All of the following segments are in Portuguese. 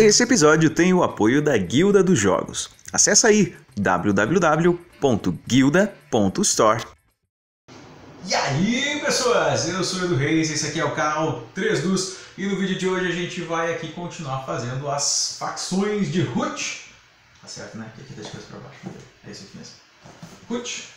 Esse episódio tem o apoio da Guilda dos Jogos. Acesse aí www.guilda.store. E aí, pessoas? Eu sou o Edu Reis, esse aqui é o canal 3 dos e no vídeo de hoje a gente vai aqui continuar fazendo as facções de Root. Tá certo, né? Aqui tá de coisa pra baixo. É isso aqui mesmo. Root.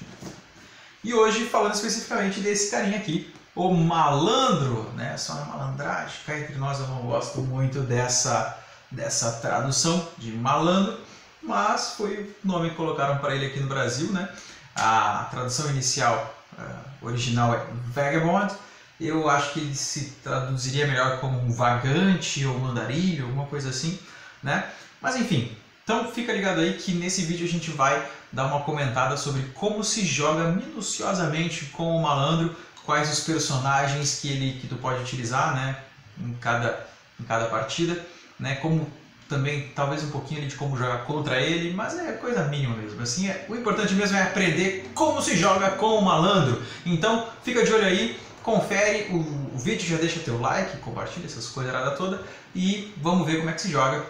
E hoje falando especificamente desse carinha aqui, o malandro, né? Só na é malandragem, cá entre nós eu não gosto muito dessa dessa tradução de malandro, mas foi o nome que colocaram para ele aqui no Brasil, né? A tradução inicial uh, original é vagabond. Eu acho que ele se traduziria melhor como um vagante ou mandarilho, alguma coisa assim, né? Mas enfim, então fica ligado aí que nesse vídeo a gente vai dar uma comentada sobre como se joga minuciosamente com o malandro, quais os personagens que ele que tu pode utilizar, né? Em cada em cada partida né? Como também talvez um pouquinho de como jogar contra ele, mas é coisa mínima mesmo. Assim, é, o importante mesmo é aprender como se joga com o malandro. Então, fica de olho aí, confere o, o vídeo, já deixa teu like, compartilha essas coisas toda e vamos ver como é que se joga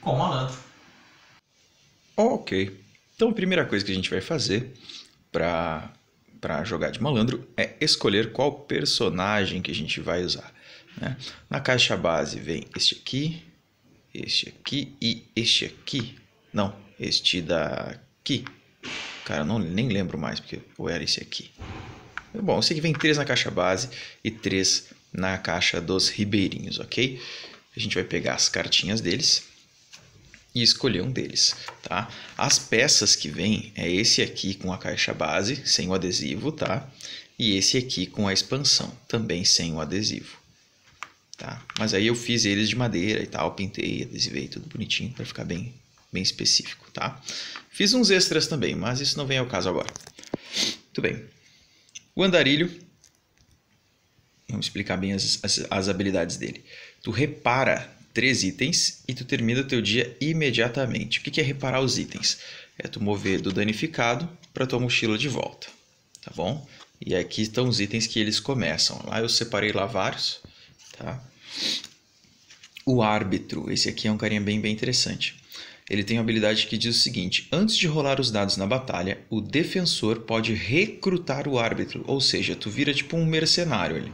com o malandro. Ok. Então, a primeira coisa que a gente vai fazer para para jogar de malandro é escolher qual personagem que a gente vai usar. Né? Na caixa base vem este aqui, este aqui e este aqui. Não, este daqui. Cara, não, nem lembro mais porque ou era esse aqui. Bom, eu sei que vem três na caixa base e três na caixa dos ribeirinhos, ok? A gente vai pegar as cartinhas deles e escolher um deles, tá? As peças que vêm é esse aqui com a caixa base, sem o adesivo, tá? E esse aqui com a expansão, também sem o adesivo tá? Mas aí eu fiz eles de madeira e tal, pintei, adesivei, tudo bonitinho para ficar bem, bem específico, tá? Fiz uns extras também, mas isso não vem ao caso agora. Muito bem. O andarilho, vamos explicar bem as, as, as habilidades dele. Tu repara três itens e tu termina o teu dia imediatamente. O que é reparar os itens? É tu mover do danificado para tua mochila de volta, tá bom? E aqui estão os itens que eles começam. Lá eu separei lá vários, tá? O árbitro, esse aqui é um carinha bem, bem interessante. Ele tem uma habilidade que diz o seguinte: antes de rolar os dados na batalha, o defensor pode recrutar o árbitro, ou seja, tu vira tipo um mercenário ali.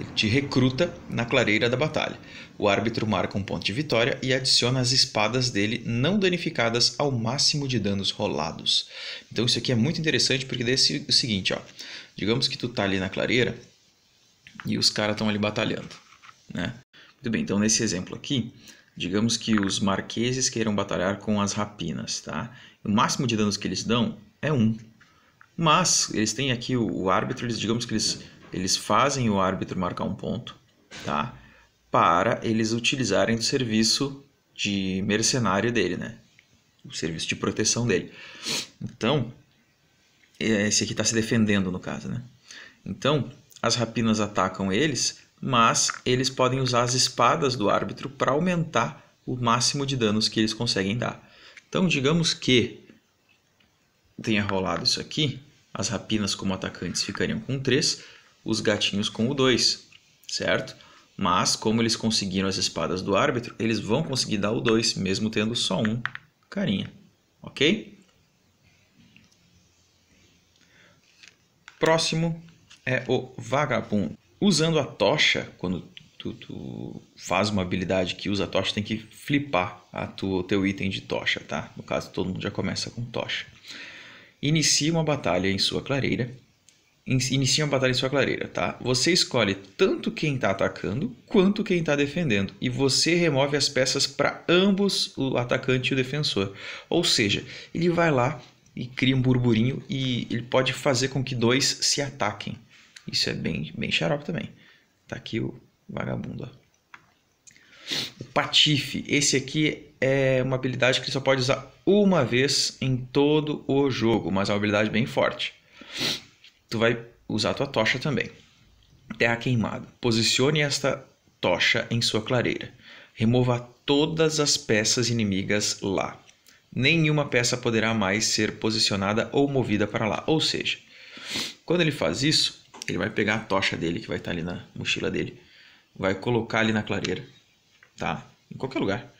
Ele te recruta na clareira da batalha. O árbitro marca um ponto de vitória e adiciona as espadas dele não danificadas ao máximo de danos rolados. Então isso aqui é muito interessante porque desse é o seguinte, ó. Digamos que tu tá ali na clareira e os caras estão ali batalhando. Né? Muito bem, então nesse exemplo aqui, digamos que os marqueses queiram batalhar com as rapinas. Tá? O máximo de danos que eles dão é 1. Um. Mas eles têm aqui o, o árbitro, eles, digamos que eles, eles fazem o árbitro marcar um ponto tá? para eles utilizarem o serviço de mercenário dele, né? o serviço de proteção dele. Então, é, esse aqui está se defendendo no caso, né? Então, as rapinas atacam eles mas eles podem usar as espadas do árbitro para aumentar o máximo de danos que eles conseguem dar. Então, digamos que tenha rolado isso aqui, as rapinas como atacantes ficariam com 3, os gatinhos com o 2, certo? Mas, como eles conseguiram as espadas do árbitro, eles vão conseguir dar o 2, mesmo tendo só um carinha, ok? Próximo é o vagabundo usando a tocha, quando tu, tu faz uma habilidade que usa a tocha, tem que flipar a tu, o teu item de tocha, tá? No caso, todo mundo já começa com tocha. Inicia uma batalha em sua clareira. Inicia uma batalha em sua clareira, tá? Você escolhe tanto quem está atacando quanto quem está defendendo. E você remove as peças para ambos, o atacante e o defensor. Ou seja, ele vai lá e cria um burburinho e ele pode fazer com que dois se ataquem. Isso é bem, bem xarope também. Tá aqui o vagabundo. Ó. O patife. Esse aqui é uma habilidade que só pode usar uma vez em todo o jogo, mas é uma habilidade bem forte. Tu vai usar tua tocha também. Terra queimada. Posicione esta tocha em sua clareira. Remova todas as peças inimigas lá. Nenhuma peça poderá mais ser posicionada ou movida para lá. Ou seja, quando ele faz isso, ele vai pegar a tocha dele, que vai estar ali na mochila dele. Vai colocar ali na clareira. Tá? Em qualquer lugar.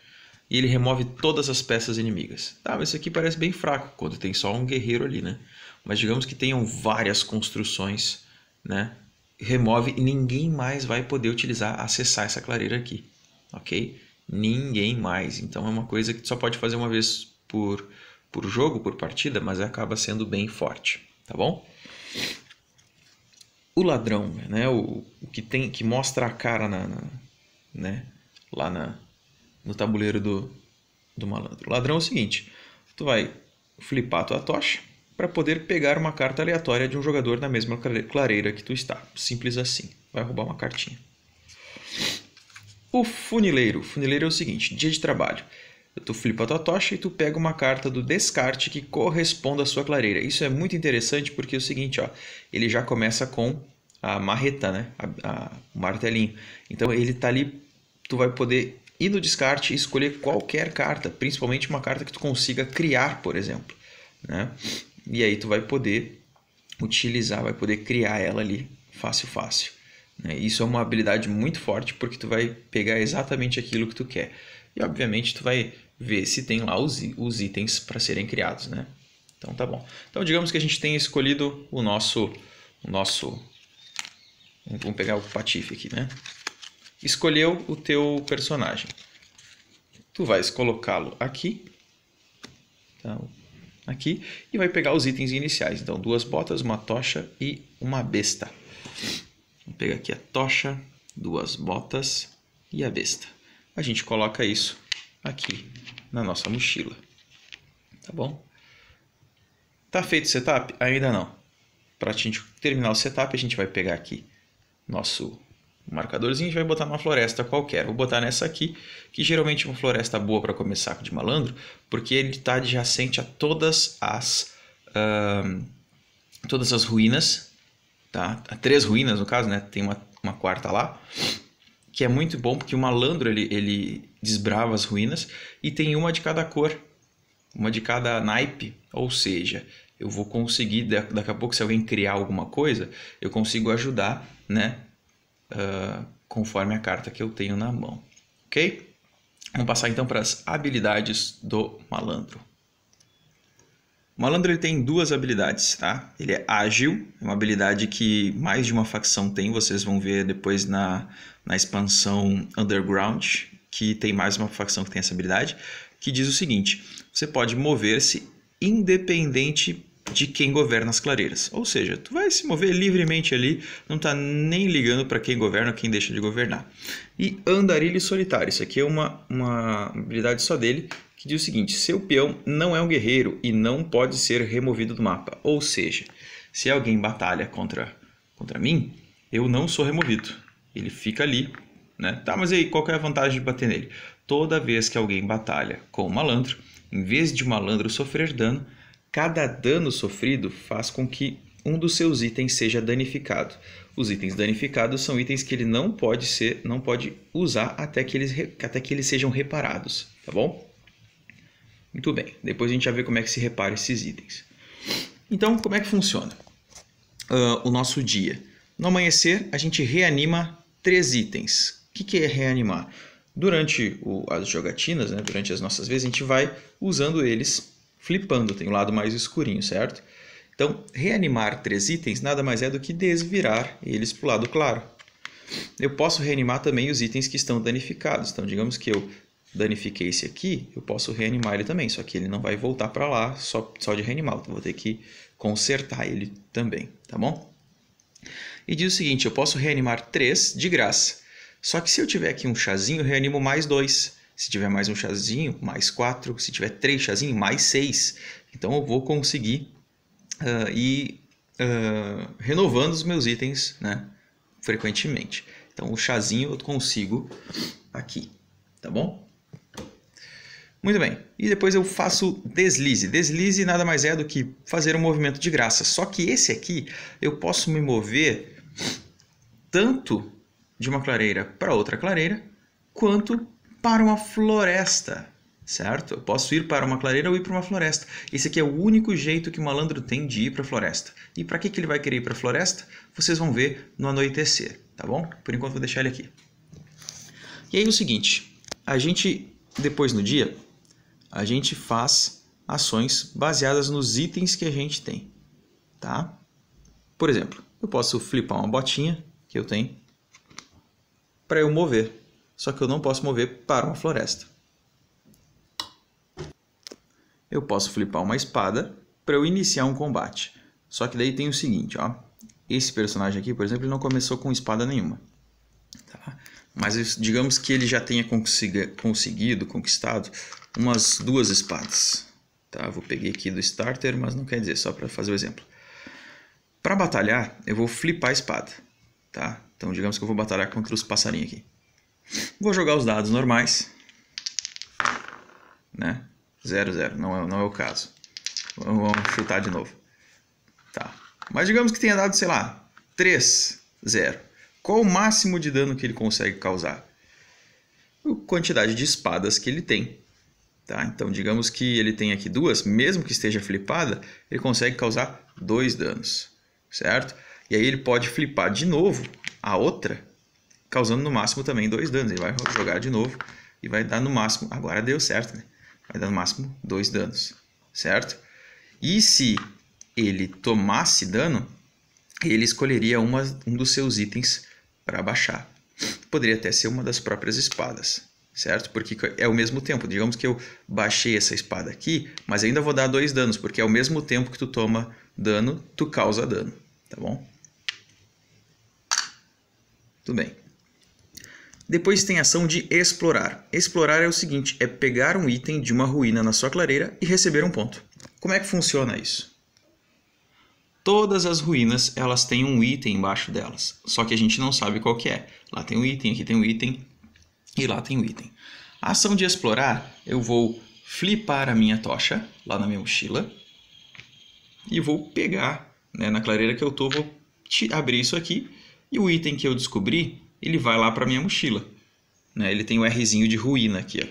E ele remove todas as peças inimigas. Tá, mas isso aqui parece bem fraco quando tem só um guerreiro ali, né? Mas digamos que tenham várias construções, né? Remove e ninguém mais vai poder utilizar, acessar essa clareira aqui. Ok? Ninguém mais. Então é uma coisa que só pode fazer uma vez por, por jogo, por partida, mas acaba sendo bem forte. Tá bom? o ladrão, né? O, o, que tem que mostra a cara na, na né? lá na, no tabuleiro do, do malandro. O ladrão é o seguinte: tu vai flipar tua tocha para poder pegar uma carta aleatória de um jogador na mesma clareira que tu está. Simples assim. Vai roubar uma cartinha. O funileiro. O funileiro é o seguinte: dia de trabalho. Tu flipa a tua tocha e tu pega uma carta do descarte que corresponda à sua clareira. Isso é muito interessante porque é o seguinte, ó, ele já começa com a marreta, né? A, a, o martelinho. Então ele tá ali, tu vai poder ir no descarte e escolher qualquer carta, principalmente uma carta que tu consiga criar, por exemplo, né? E aí tu vai poder utilizar, vai poder criar ela ali, fácil, fácil. Né? Isso é uma habilidade muito forte porque tu vai pegar exatamente aquilo que tu quer. E obviamente tu vai ver se tem lá os, os itens para serem criados, né? Então tá bom. Então digamos que a gente tenha escolhido o nosso, o nosso, vamos pegar o Patife aqui, né? Escolheu o teu personagem. Tu vais colocá-lo aqui, tá? aqui, e vai pegar os itens iniciais. Então duas botas, uma tocha e uma besta. Vou pegar aqui a tocha, duas botas e a besta. A gente coloca isso aqui na nossa mochila. Tá bom? Tá feito o setup? Ainda não. Para a gente terminar o setup, a gente vai pegar aqui nosso marcadorzinho e vai botar numa floresta qualquer. Vou botar nessa aqui, que geralmente é uma floresta boa para começar com de malandro, porque ele está adjacente a todas as todas as ruínas, tá? A três ruínas no caso, né? Tem uma, uma quarta lá que é muito bom porque o malandro ele, ele desbrava as ruínas e tem uma de cada cor, uma de cada naipe, ou seja, eu vou conseguir daqui a pouco se alguém criar alguma coisa, eu consigo ajudar, né? Uh, conforme a carta que eu tenho na mão, ok? Vamos passar então para as habilidades do malandro. O malandro ele tem duas habilidades, tá? Ele é ágil, é uma habilidade que mais de uma facção tem, vocês vão ver depois na, na expansão Underground, que tem mais uma facção que tem essa habilidade, que diz o seguinte: você pode mover-se independente de quem governa as clareiras. Ou seja, tu vai se mover livremente ali, não está nem ligando para quem governa ou quem deixa de governar. E andarilho solitário, isso aqui é uma, uma habilidade só dele, que diz o seguinte, seu peão não é um guerreiro e não pode ser removido do mapa. Ou seja, se alguém batalha contra, contra mim, eu não sou removido. Ele fica ali, né? Tá, mas aí, qual é a vantagem de bater nele? Toda vez que alguém batalha com o um malandro, em vez de o um malandro sofrer dano, Cada dano sofrido faz com que um dos seus itens seja danificado. Os itens danificados são itens que ele não pode ser, não pode usar até que eles, até que eles sejam reparados, tá bom? Muito bem. Depois a gente já vê como é que se repara esses itens. Então, como é que funciona uh, o nosso dia? No amanhecer, a gente reanima três itens. O que, que é reanimar? Durante o, as jogatinas, né, durante as nossas vezes, a gente vai usando eles flipando, tem o um lado mais escurinho, certo? Então, reanimar três itens nada mais é do que desvirar eles para o lado claro. Eu posso reanimar também os itens que estão danificados. Então, digamos que eu danifiquei esse aqui, eu posso reanimar ele também, só que ele não vai voltar para lá só, só de reanimar, então, vou ter que consertar ele também, tá bom? E diz o seguinte, eu posso reanimar três de graça, só que se eu tiver aqui um chazinho, eu reanimo mais dois. Se tiver mais um chazinho, mais quatro. Se tiver três chazinhos, mais seis. Então eu vou conseguir uh, ir uh, renovando os meus itens né, frequentemente. Então o chazinho eu consigo aqui, tá bom? Muito bem. E depois eu faço deslize. Deslize nada mais é do que fazer um movimento de graça. Só que esse aqui eu posso me mover tanto de uma clareira para outra clareira, quanto para uma floresta, certo? Eu posso ir para uma clareira ou ir para uma floresta. Esse aqui é o único jeito que o malandro tem de ir para a floresta. E para que, que ele vai querer ir para a floresta? Vocês vão ver no anoitecer, tá bom? Por enquanto vou deixar ele aqui. E aí é o seguinte, a gente, depois no dia, a gente faz ações baseadas nos itens que a gente tem, tá? Por exemplo, eu posso flipar uma botinha que eu tenho para eu mover só que eu não posso mover para uma floresta. Eu posso flipar uma espada para eu iniciar um combate. Só que daí tem o seguinte, ó. Esse personagem aqui, por exemplo, ele não começou com espada nenhuma. Tá? Mas digamos que ele já tenha conseguido, conquistado, umas duas espadas. Tá? Vou peguei aqui do starter, mas não quer dizer, só para fazer o exemplo. Para batalhar, eu vou flipar a espada. Tá? Então digamos que eu vou batalhar contra os passarinhos aqui. Vou jogar os dados normais, né? 0, 0, não é, não é o caso. Vamos, vamos chutar de novo. Tá. Mas digamos que tenha dado, sei lá, 3, 0. Qual o máximo de dano que ele consegue causar? A quantidade de espadas que ele tem. Tá? Então, digamos que ele tem aqui duas, mesmo que esteja flipada, ele consegue causar dois danos, certo? E aí ele pode flipar de novo a outra causando no máximo também dois danos. Ele vai jogar de novo e vai dar no máximo. Agora deu certo, né? Vai dar no máximo dois danos, certo? E se ele tomasse dano, ele escolheria uma, um dos seus itens para baixar. Poderia até ser uma das próprias espadas, certo? Porque é ao mesmo tempo. Digamos que eu baixei essa espada aqui, mas ainda vou dar dois danos, porque ao é mesmo tempo que tu toma dano, tu causa dano, tá bom? Tudo bem. Depois tem a ação de explorar. Explorar é o seguinte: é pegar um item de uma ruína na sua clareira e receber um ponto. Como é que funciona isso? Todas as ruínas elas têm um item embaixo delas, só que a gente não sabe qual que é. Lá tem um item, aqui tem um item e lá tem um item. A ação de explorar, eu vou flipar a minha tocha lá na minha mochila e vou pegar né, na clareira que eu estou, vou abrir isso aqui e o item que eu descobri ele vai lá para minha mochila. Né? Ele tem o um Rzinho de ruína aqui, ó,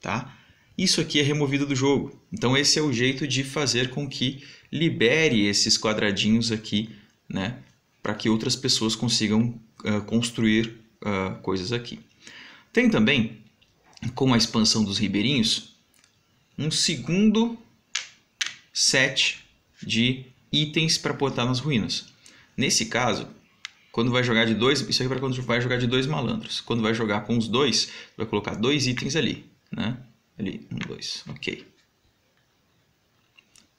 tá? Isso aqui é removido do jogo. Então esse é o jeito de fazer com que libere esses quadradinhos aqui, né? Para que outras pessoas consigam uh, construir uh, coisas aqui. Tem também, com a expansão dos ribeirinhos, um segundo set de itens para botar nas ruínas. Nesse caso, quando vai jogar de dois, isso aqui é para quando vai jogar de dois malandros. Quando vai jogar com os dois, vai colocar dois itens ali, né? Ali, um, dois, ok.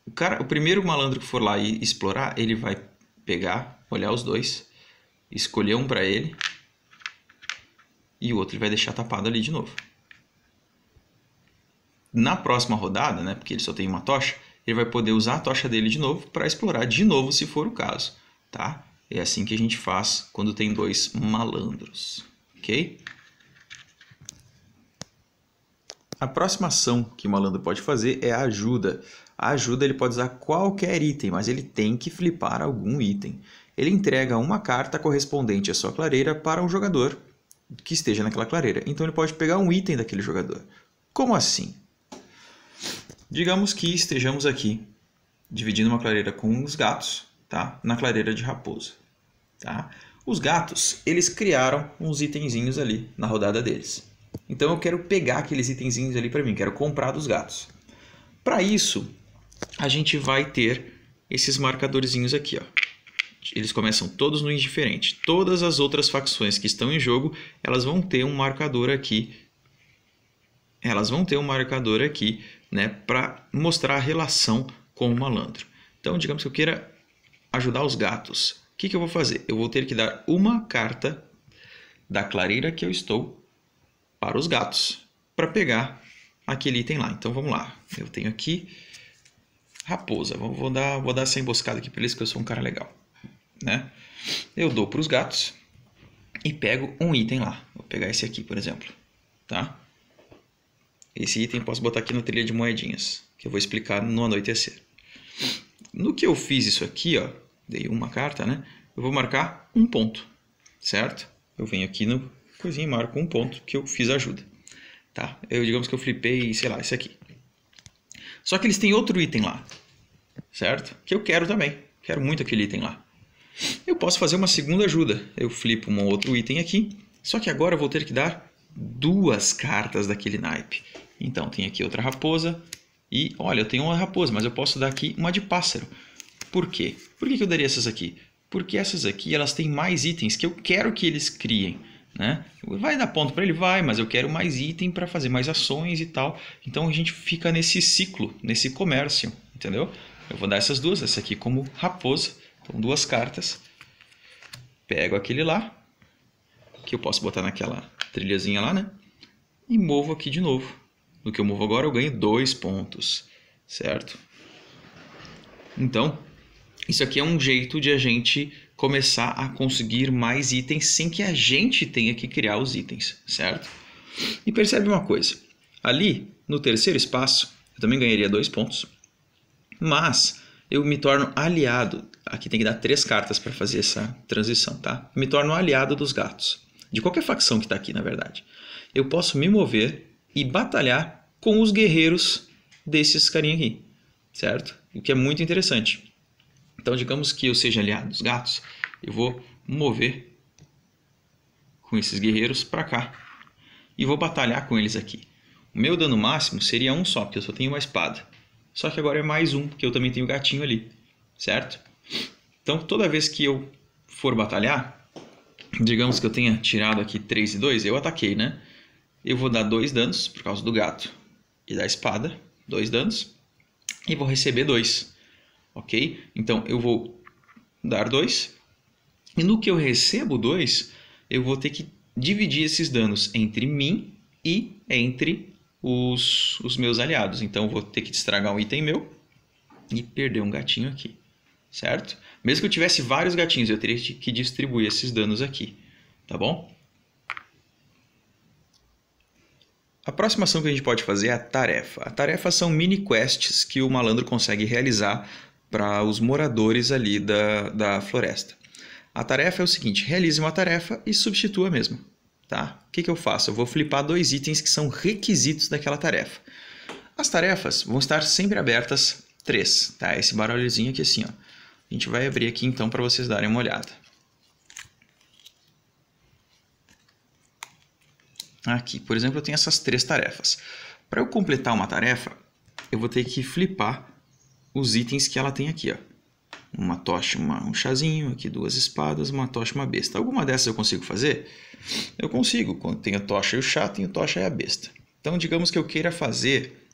O, cara, o primeiro malandro que for lá e explorar, ele vai pegar, olhar os dois, escolher um para ele e o outro ele vai deixar tapado ali de novo. Na próxima rodada, né, porque ele só tem uma tocha, ele vai poder usar a tocha dele de novo para explorar de novo se for o caso, tá? É assim que a gente faz quando tem dois malandros, ok? A próxima ação que o malandro pode fazer é a ajuda. A ajuda ele pode usar qualquer item, mas ele tem que flipar algum item. Ele entrega uma carta correspondente à sua clareira para um jogador que esteja naquela clareira. Então ele pode pegar um item daquele jogador. Como assim? Digamos que estejamos aqui dividindo uma clareira com os gatos tá? na clareira de raposa. Tá? Os gatos, eles criaram uns itenzinhos ali na rodada deles. Então eu quero pegar aqueles itenzinhos ali para mim, quero comprar dos gatos. Para isso, a gente vai ter esses marcadorzinhos aqui, ó. Eles começam todos no indiferente. Todas as outras facções que estão em jogo, elas vão ter um marcador aqui. Elas vão ter um marcador aqui, né, para mostrar a relação com o malandro. Então, digamos que eu queira ajudar os gatos. O que, que eu vou fazer? Eu vou ter que dar uma carta da clareira que eu estou para os gatos, para pegar aquele item lá. Então vamos lá. Eu tenho aqui raposa. Vou, dar, vou dar essa emboscada aqui para eles, que eu sou um cara legal. Né? Eu dou para os gatos e pego um item lá. Vou pegar esse aqui, por exemplo. Tá? Esse item posso botar aqui na trilha de moedinhas, que eu vou explicar no anoitecer no que eu fiz isso aqui, ó, dei uma carta, né? Eu vou marcar um ponto, certo? Eu venho aqui no coisinha e marco um ponto que eu fiz ajuda, tá? Eu, digamos que eu flipei, sei lá, esse aqui. Só que eles têm outro item lá, certo? Que eu quero também, quero muito aquele item lá. Eu posso fazer uma segunda ajuda. Eu flipo um outro item aqui, só que agora eu vou ter que dar duas cartas daquele naipe. Então, tem aqui outra raposa, e olha, eu tenho uma raposa, mas eu posso dar aqui uma de pássaro. Por quê? Por que eu daria essas aqui? Porque essas aqui elas têm mais itens que eu quero que eles criem. Né? Vai dar ponto para ele? Vai, mas eu quero mais item para fazer mais ações e tal. Então a gente fica nesse ciclo, nesse comércio, entendeu? Eu vou dar essas duas, essa aqui como raposa. Então duas cartas. Pego aquele lá, que eu posso botar naquela trilhazinha lá, né? E movo aqui de novo. No que eu movo agora, eu ganho 2 pontos, certo? Então, isso aqui é um jeito de a gente começar a conseguir mais itens sem que a gente tenha que criar os itens, certo? E percebe uma coisa, ali no terceiro espaço eu também ganharia 2 pontos, mas eu me torno aliado, aqui tem que dar três cartas para fazer essa transição, tá? Me torno aliado dos gatos, de qualquer facção que está aqui na verdade. Eu posso me mover e batalhar com os guerreiros desses carinhas aqui, certo? O que é muito interessante. Então, digamos que eu seja aliado dos gatos, eu vou mover com esses guerreiros para cá e vou batalhar com eles aqui. O meu dano máximo seria um só, porque eu só tenho uma espada. Só que agora é mais um, porque eu também tenho gatinho ali, certo? Então, toda vez que eu for batalhar, digamos que eu tenha tirado aqui 3 e 2, eu ataquei, né? Eu vou dar dois danos por causa do gato e da espada, dois danos, e vou receber dois, ok? Então eu vou dar dois, e no que eu recebo dois, eu vou ter que dividir esses danos entre mim e entre os, os meus aliados. Então eu vou ter que estragar um item meu e perder um gatinho aqui, certo? Mesmo que eu tivesse vários gatinhos, eu teria que distribuir esses danos aqui, tá bom? A próxima ação que a gente pode fazer é a tarefa. A tarefa são mini quests que o malandro consegue realizar para os moradores ali da, da floresta. A tarefa é o seguinte: realize uma tarefa e substitua a mesma. Tá? O que, que eu faço? Eu vou flipar dois itens que são requisitos daquela tarefa. As tarefas vão estar sempre abertas três, tá? Esse barulhozinho aqui assim, ó. A gente vai abrir aqui então para vocês darem uma olhada. Aqui, por exemplo, eu tenho essas três tarefas. Para eu completar uma tarefa, eu vou ter que flipar os itens que ela tem aqui, ó. Uma tocha, uma, um chazinho, aqui duas espadas, uma tocha uma besta. Alguma dessas eu consigo fazer? Eu consigo. Quando tenho a tocha e o chá, tenho a tocha e a besta. Então, digamos que eu queira fazer,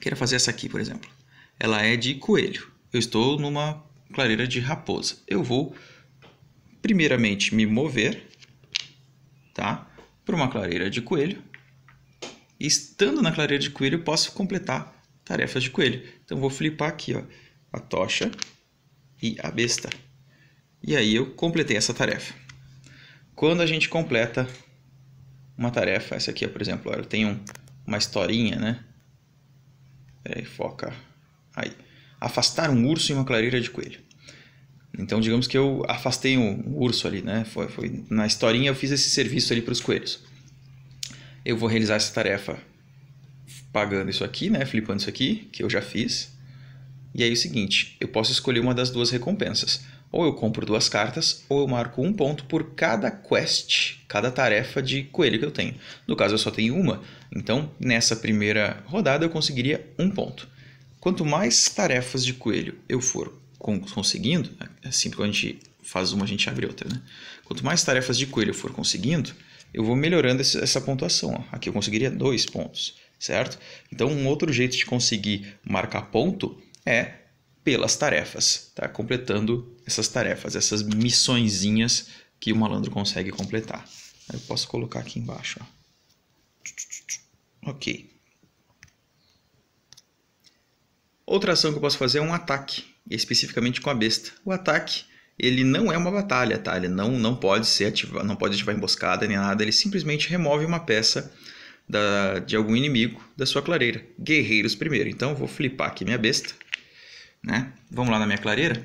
queira fazer essa aqui, por exemplo. Ela é de coelho. Eu estou numa clareira de raposa. Eu vou primeiramente me mover, tá? para uma clareira de coelho. E estando na clareira de coelho, eu posso completar tarefas de coelho. Então vou flipar aqui, ó, a tocha e a besta. E aí eu completei essa tarefa. Quando a gente completa uma tarefa, essa aqui, ó, por exemplo, ela tem um, uma historinha, né? Peraí, foca. Aí. Afastar um urso em uma clareira de coelho. Então, digamos que eu afastei um urso ali, né? Foi, foi na historinha eu fiz esse serviço ali para os coelhos. Eu vou realizar essa tarefa pagando isso aqui, né? Flipando isso aqui, que eu já fiz. E aí é o seguinte, eu posso escolher uma das duas recompensas. Ou eu compro duas cartas, ou eu marco um ponto por cada quest, cada tarefa de coelho que eu tenho. No caso, eu só tenho uma. Então, nessa primeira rodada, eu conseguiria um ponto. Quanto mais tarefas de coelho eu for conseguindo, assim quando a gente faz uma, a gente abre outra, né? Quanto mais tarefas de coelho eu for conseguindo, eu vou melhorando essa pontuação. Ó. Aqui eu conseguiria dois pontos, certo? Então, um outro jeito de conseguir marcar ponto é pelas tarefas, tá? Completando essas tarefas, essas missõezinhas que o malandro consegue completar. Eu posso colocar aqui embaixo, ó. Ok. Outra ação que eu posso fazer é um ataque especificamente com a besta. O ataque ele não é uma batalha, tá? Ele não, não pode ser não pode ativar emboscada nem nada. Ele simplesmente remove uma peça da, de algum inimigo da sua clareira. Guerreiros primeiro. Então vou flipar aqui minha besta, né? Vamos lá na minha clareira.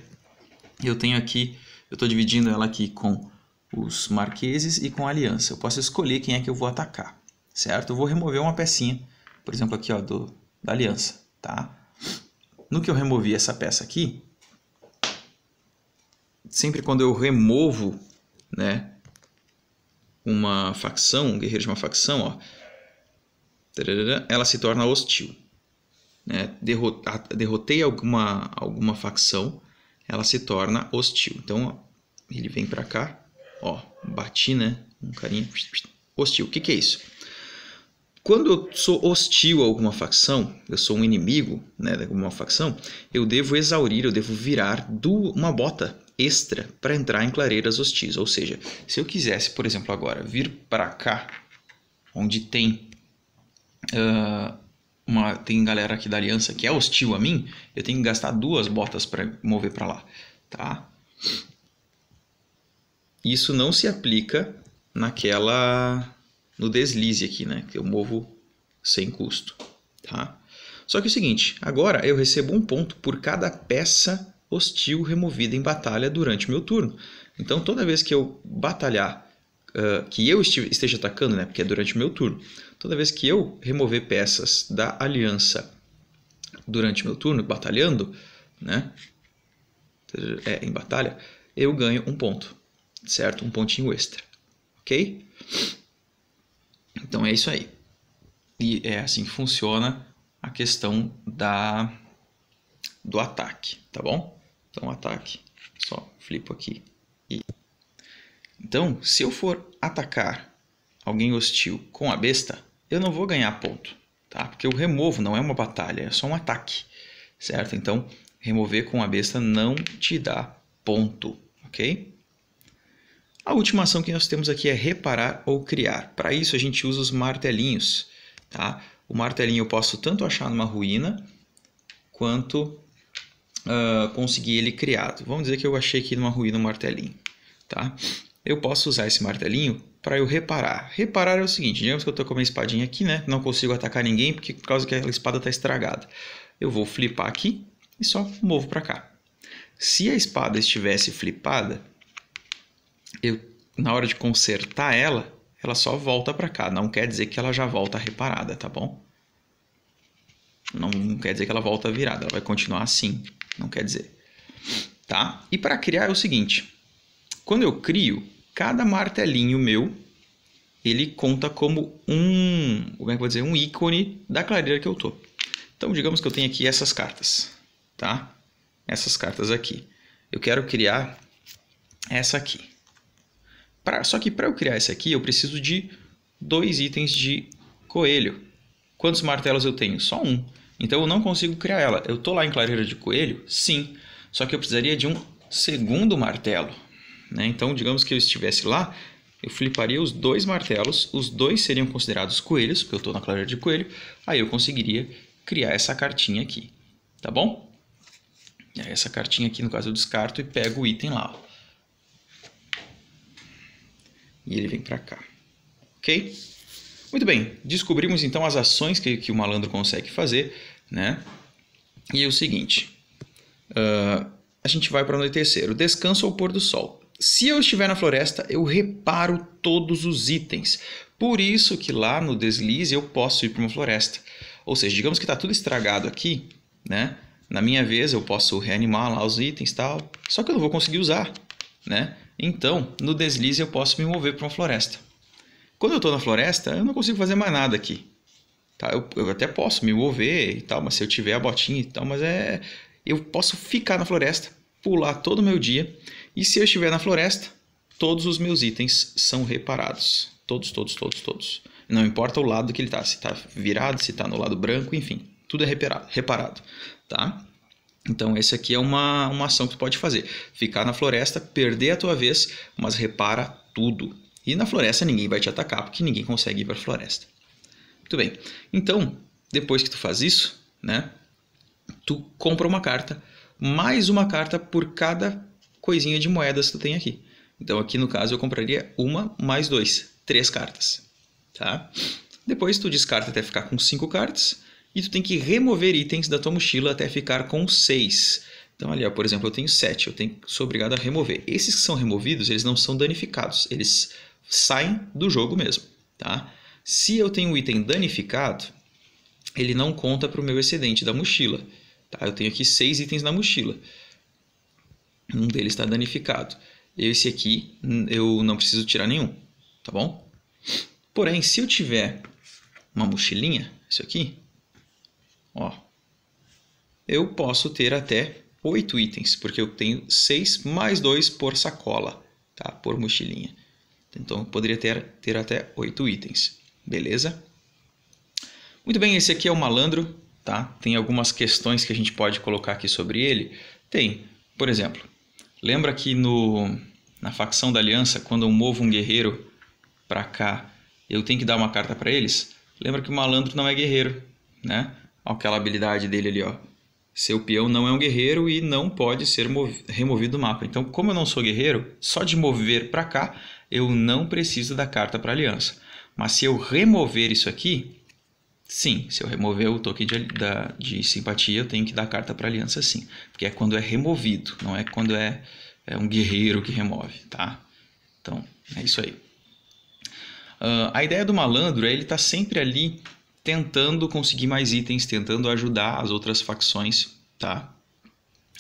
Eu tenho aqui, eu estou dividindo ela aqui com os marqueses e com a aliança. Eu posso escolher quem é que eu vou atacar, certo? Eu vou remover uma pecinha, por exemplo aqui ó do da aliança, tá? no que eu removi essa peça aqui, sempre quando eu removo, né, uma facção, um guerreiro de uma facção, ó, ela se torna hostil. Né? Derrotei alguma, alguma facção, ela se torna hostil. Então, ó, ele vem para cá, ó, bati, né, um carinha, hostil. O que, que é isso? Quando eu sou hostil a alguma facção, eu sou um inimigo né, de alguma facção, eu devo exaurir, eu devo virar do, uma bota extra para entrar em clareiras hostis. Ou seja, se eu quisesse, por exemplo, agora vir para cá, onde tem uh, uma tem galera aqui da aliança que é hostil a mim, eu tenho que gastar duas botas para mover para lá, tá? Isso não se aplica naquela no deslize aqui, né? Que eu movo sem custo, tá? Só que é o seguinte, agora eu recebo um ponto por cada peça hostil removida em batalha durante meu turno. Então toda vez que eu batalhar, uh, que eu esteja atacando, né? Porque é durante meu turno. Toda vez que eu remover peças da aliança durante meu turno, batalhando, né? É, em batalha, eu ganho um ponto, certo? Um pontinho extra, ok? Então é isso aí. E é assim que funciona a questão da do ataque, tá bom? Então ataque, só flipo aqui e então, se eu for atacar alguém hostil com a besta, eu não vou ganhar ponto, tá? Porque eu removo, não é uma batalha, é só um ataque, certo? Então, remover com a besta não te dá ponto, ok? A última ação que nós temos aqui é reparar ou criar. Para isso, a gente usa os martelinhos. Tá? O martelinho eu posso tanto achar numa ruína, quanto uh, conseguir ele criado. Vamos dizer que eu achei aqui numa ruína um martelinho. Tá? Eu posso usar esse martelinho para eu reparar. Reparar é o seguinte, digamos que eu estou com a minha espadinha aqui, né? Não consigo atacar ninguém porque por causa que a espada está estragada. Eu vou flipar aqui e só movo para cá. Se a espada estivesse flipada, eu, na hora de consertar ela, ela só volta para cá. Não quer dizer que ela já volta reparada, tá bom? Não, quer dizer que ela volta virada, ela vai continuar assim. Não quer dizer. Tá? E para criar é o seguinte: quando eu crio, cada martelinho meu ele conta como um, como é que vou dizer, um ícone da clareira que eu tô. Então, digamos que eu tenho aqui essas cartas, tá? Essas cartas aqui. Eu quero criar essa aqui. Pra, só que para eu criar esse aqui, eu preciso de dois itens de coelho. Quantos martelos eu tenho? Só um. Então eu não consigo criar ela. Eu tô lá em clareira de coelho? Sim. Só que eu precisaria de um segundo martelo. Né? Então, digamos que eu estivesse lá, eu fliparia os dois martelos, os dois seriam considerados coelhos, porque eu estou na clareira de coelho, aí eu conseguiria criar essa cartinha aqui, tá bom? Essa cartinha aqui, no caso, eu descarto e pego o item lá, ó e ele vem para cá. Ok? Muito bem, descobrimos então as ações que, que o malandro consegue fazer, né? E é o seguinte: uh, a gente vai para anoitecer, o descanso ao pôr do sol. Se eu estiver na floresta, eu reparo todos os itens. Por isso que lá no deslize eu posso ir para uma floresta. Ou seja, digamos que está tudo estragado aqui, né? Na minha vez eu posso reanimar lá os itens tal, só que eu não vou conseguir usar, né? Então, no deslize eu posso me mover para uma floresta. Quando eu estou na floresta, eu não consigo fazer mais nada aqui. Tá? Eu, eu, até posso me mover e tal, mas se eu tiver a botinha e tal, mas é... Eu posso ficar na floresta, pular todo o meu dia, e se eu estiver na floresta, todos os meus itens são reparados. Todos, todos, todos, todos. Não importa o lado que ele está, se está virado, se está no lado branco, enfim. Tudo é reparado, reparado tá? Então, esse aqui é uma, uma ação que tu pode fazer. Ficar na floresta, perder a tua vez, mas repara tudo. E na floresta ninguém vai te atacar, porque ninguém consegue ir para a floresta. Muito bem. Então, depois que tu faz isso, né? Tu compra uma carta, mais uma carta por cada coisinha de moedas que tu tem aqui. Então, aqui no caso, eu compraria uma mais dois, três cartas. Tá? Depois tu descarta até ficar com cinco cartas e tu tem que remover itens da tua mochila até ficar com 6. Então ali, ó, por exemplo, eu tenho 7, eu tenho, sou obrigado a remover. Esses que são removidos, eles não são danificados, eles saem do jogo mesmo, tá? Se eu tenho um item danificado, ele não conta para o meu excedente da mochila, tá? Eu tenho aqui 6 itens na mochila. Um deles está danificado. Esse aqui hum, eu não preciso tirar nenhum, tá bom? Porém, se eu tiver uma mochilinha, isso aqui, Ó, eu posso ter até oito itens, porque eu tenho seis mais dois por sacola, tá? Por mochilinha. Então eu poderia ter, ter até oito itens, beleza? Muito bem, esse aqui é o malandro, tá? Tem algumas questões que a gente pode colocar aqui sobre ele. Tem, por exemplo, lembra que no, na facção da aliança, quando eu movo um guerreiro para cá, eu tenho que dar uma carta para eles? Lembra que o malandro não é guerreiro, né? aquela habilidade dele ali, ó. Seu peão não é um guerreiro e não pode ser removido do mapa. Então, como eu não sou guerreiro, só de mover para cá, eu não preciso da carta para aliança. Mas se eu remover isso aqui, sim, se eu remover o token de, da, de simpatia, eu tenho que dar a carta para aliança sim. Porque é quando é removido, não é quando é, é um guerreiro que remove, tá? Então, é isso aí. Uh, a ideia do malandro é ele estar tá sempre ali tentando conseguir mais itens, tentando ajudar as outras facções, tá?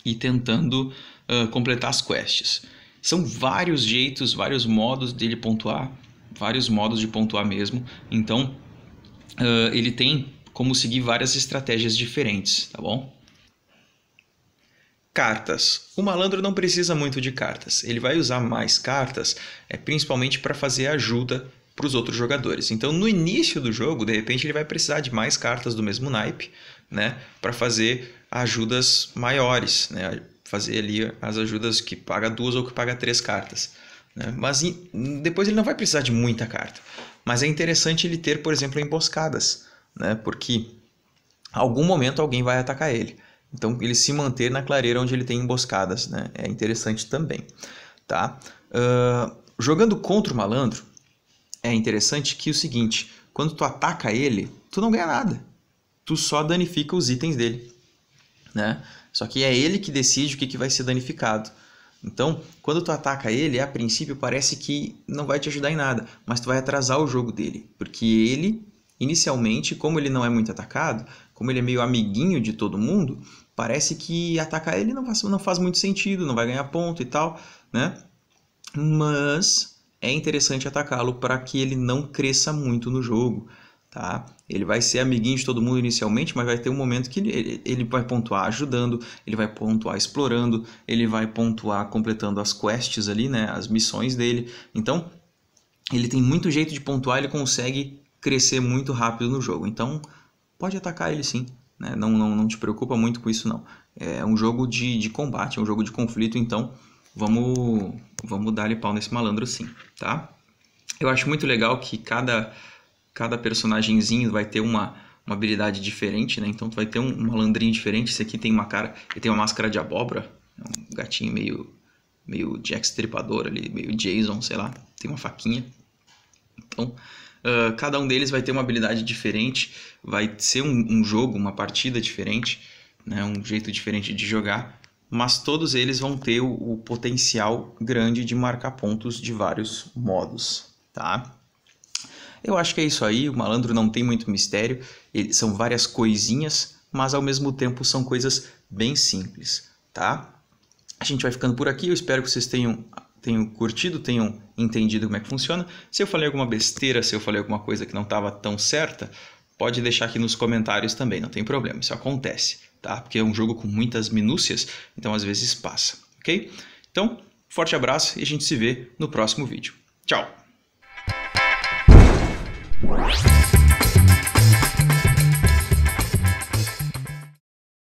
E tentando uh, completar as quests. São vários jeitos, vários modos dele pontuar, vários modos de pontuar mesmo. Então, uh, ele tem como seguir várias estratégias diferentes, tá bom? Cartas. O malandro não precisa muito de cartas. Ele vai usar mais cartas, é principalmente para fazer ajuda para os outros jogadores. Então, no início do jogo, de repente ele vai precisar de mais cartas do mesmo naipe, né, para fazer ajudas maiores, né, fazer ali as ajudas que paga duas ou que paga três cartas. Né? Mas depois ele não vai precisar de muita carta. Mas é interessante ele ter, por exemplo, emboscadas, né, porque algum momento alguém vai atacar ele. Então, ele se manter na clareira onde ele tem emboscadas, né, é interessante também, tá? Uh, jogando contra o malandro, é interessante que é o seguinte, quando tu ataca ele, tu não ganha nada. Tu só danifica os itens dele, né? Só que é ele que decide o que, que vai ser danificado. Então, quando tu ataca ele, a princípio parece que não vai te ajudar em nada, mas tu vai atrasar o jogo dele, porque ele, inicialmente, como ele não é muito atacado, como ele é meio amiguinho de todo mundo, parece que atacar ele não faz, não faz muito sentido, não vai ganhar ponto e tal, né? Mas é interessante atacá-lo para que ele não cresça muito no jogo. Tá? Ele vai ser amiguinho de todo mundo inicialmente, mas vai ter um momento que ele, ele vai pontuar ajudando, ele vai pontuar explorando, ele vai pontuar completando as quests ali, né? as missões dele. Então, ele tem muito jeito de pontuar, ele consegue crescer muito rápido no jogo. Então, pode atacar ele sim. Né? Não, não, não te preocupa muito com isso, não. É um jogo de, de combate, é um jogo de conflito, então vamos, vamos dar-lhe pau nesse malandro sim, tá? Eu acho muito legal que cada, cada personagemzinho vai ter uma, uma habilidade diferente, né? Então tu vai ter um, malandrinho diferente. Esse aqui tem uma cara, ele tem uma máscara de abóbora, é um gatinho meio meio Jack Stripador ali, meio Jason, sei lá, tem uma faquinha. Então, uh, cada um deles vai ter uma habilidade diferente, vai ser um, um jogo, uma partida diferente, né? um jeito diferente de jogar mas todos eles vão ter o, o potencial grande de marcar pontos de vários modos, tá? Eu acho que é isso aí, o malandro não tem muito mistério, ele, são várias coisinhas, mas ao mesmo tempo são coisas bem simples, tá? A gente vai ficando por aqui, eu espero que vocês tenham, tenham curtido, tenham entendido como é que funciona. Se eu falei alguma besteira, se eu falei alguma coisa que não estava tão certa, pode deixar aqui nos comentários também, não tem problema, isso acontece tá? Porque é um jogo com muitas minúcias, então às vezes passa, ok? Então, forte abraço e a gente se vê no próximo vídeo. Tchau!